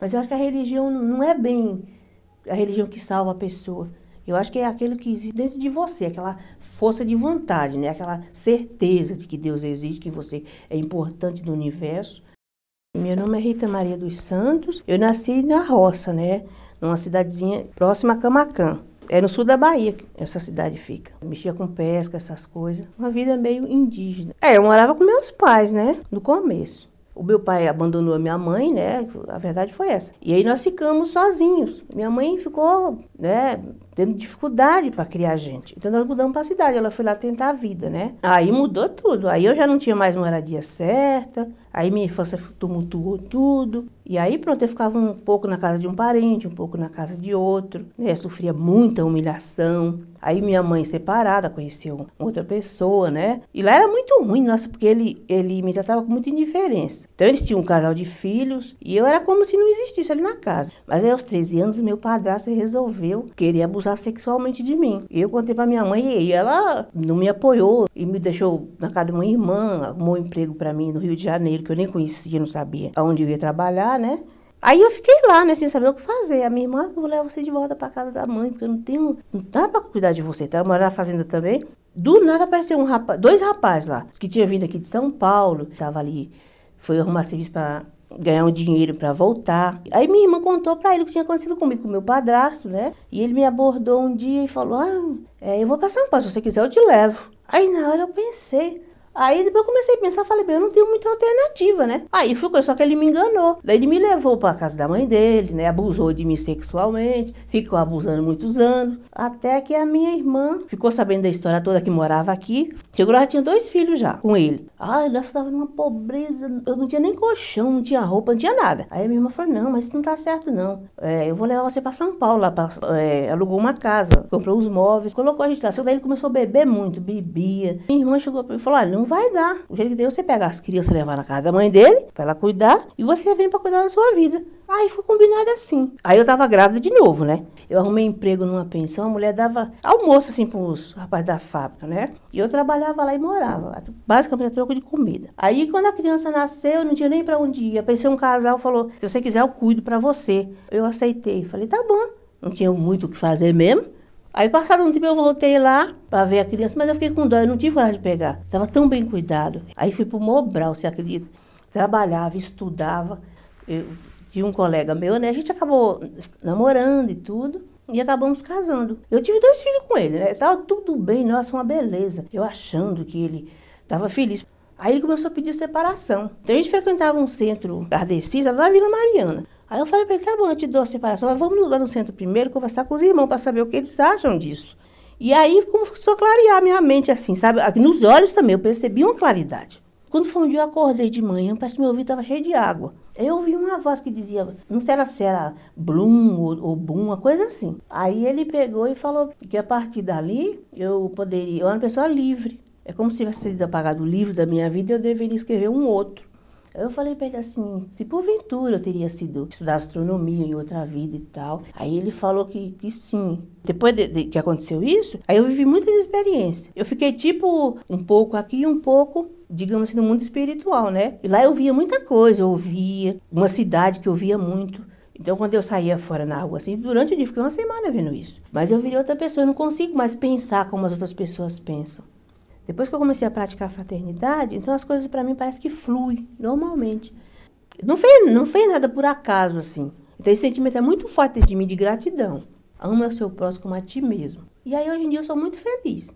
Mas eu acho que a religião não é bem a religião que salva a pessoa, eu acho que é aquilo que existe dentro de você, aquela força de vontade, né aquela certeza de que Deus existe, que você é importante no universo. Meu nome é Rita Maria dos Santos, eu nasci na roça, né numa cidadezinha próxima a Camacã. é no sul da Bahia que essa cidade fica. mexia com pesca, essas coisas, uma vida meio indígena. É, eu morava com meus pais, né, no começo. O meu pai abandonou a minha mãe, né, a verdade foi essa. E aí nós ficamos sozinhos, minha mãe ficou, né tendo dificuldade para criar gente, então nós mudamos para a cidade, ela foi lá tentar a vida, né, aí mudou tudo, aí eu já não tinha mais moradia certa, aí minha infância tumultuou tudo, e aí pronto, eu ficava um pouco na casa de um parente, um pouco na casa de outro, né, sofria muita humilhação, aí minha mãe separada, conheceu outra pessoa, né, e lá era muito ruim, nossa, porque ele, ele me tratava com muita indiferença, então eles tinham um casal de filhos, e eu era como se não existisse ali na casa, mas aí aos 13 anos, meu padrasto resolveu querer abusar abusar sexualmente de mim. E eu contei para minha mãe e ela não me apoiou e me deixou na casa de uma irmã, arrumou um emprego para mim no Rio de Janeiro, que eu nem conhecia, não sabia aonde eu ia trabalhar, né? Aí eu fiquei lá, né, sem saber o que fazer. A minha irmã, ah, eu vou levar você de volta para casa da mãe, porque eu não tenho, não dá para cuidar de você. Tá morava na fazenda também. Do nada apareceu um rapaz, dois rapazes lá, que tinham vindo aqui de São Paulo, tava ali, foi arrumar serviço para ganhar um dinheiro para voltar. Aí minha irmã contou para ele o que tinha acontecido comigo, com meu padrasto, né? E ele me abordou um dia e falou: Ah, é, eu vou passar um passo, se você quiser eu te levo. Aí na hora eu pensei, Aí depois eu comecei a pensar, falei, bem, eu não tenho muita alternativa, né? Aí fui só que ele me enganou. Daí ele me levou para casa da mãe dele, né? Abusou de mim sexualmente, ficou abusando muitos anos. Até que a minha irmã ficou sabendo da história toda que morava aqui. Chegou lá, tinha dois filhos já com ele. Ai, nós tava numa pobreza, eu não tinha nem colchão, não tinha roupa, não tinha nada. Aí a minha irmã falou, não, mas isso não tá certo não. É, eu vou levar você para São Paulo, lá pra, é, alugou uma casa, comprou os móveis, colocou a gente lá. Daí ele começou a beber muito, bebia. Minha irmã chegou e falou, olha, não vai dar. O jeito que deu, você pega as crianças, levar na casa da mãe dele, para ela cuidar, e você vem para cuidar da sua vida. Aí foi combinado assim. Aí eu tava grávida de novo, né? Eu arrumei emprego numa pensão, a mulher dava almoço assim pros rapazes da fábrica, né? E eu trabalhava lá e morava, basicamente a troco de comida. Aí quando a criança nasceu, eu não tinha nem para onde ir. Apareceu um casal, falou: "Se você quiser, eu cuido para você". Eu aceitei, falei: "Tá bom". Não tinha muito o que fazer mesmo. Aí passado um tempo eu voltei lá para ver a criança, mas eu fiquei com dó, eu não tive coragem de pegar. Estava tão bem cuidado. Aí fui para o Mobral, você acredita? Trabalhava, estudava. Eu tinha um colega meu, né? A gente acabou namorando e tudo. E acabamos casando. Eu tive dois filhos com ele, né? Tava tudo bem, nossa, uma beleza. Eu achando que ele estava feliz. Aí ele começou a pedir separação. Então a gente frequentava um centro kardecista lá na Vila Mariana. Aí eu falei para ele, tá bom, eu te dou a separação, mas vamos lá no centro primeiro conversar com os irmãos para saber o que eles acham disso. E aí começou a clarear a minha mente assim, sabe? Nos olhos também, eu percebi uma claridade. Quando foi um dia, eu acordei de manhã, parece que meu ouvido estava cheio de água. Aí eu ouvi uma voz que dizia, não sei se era Blum ou, ou Bum, uma coisa assim. Aí ele pegou e falou que a partir dali eu poderia, eu era uma pessoa livre. É como se tivesse sido apagado o livro da minha vida e eu deveria escrever um outro eu falei para ele assim, se porventura eu teria sido estudar astronomia em outra vida e tal. Aí ele falou que, que sim. Depois de, de que aconteceu isso, aí eu vivi muitas experiências. Eu fiquei tipo um pouco aqui e um pouco digamos assim, no mundo espiritual, né? E lá eu via muita coisa, eu ouvia, uma cidade que eu via muito. Então, quando eu saía fora na rua, assim, durante o dia, fiquei uma semana vendo isso. Mas eu virei outra pessoa, eu não consigo mais pensar como as outras pessoas pensam. Depois que eu comecei a praticar a fraternidade, então as coisas para mim parece que flui normalmente. Não fez, não fez nada por acaso, assim. Então esse sentimento é muito forte de mim, de gratidão. Ama o seu próximo como a ti mesmo. E aí hoje em dia eu sou muito feliz.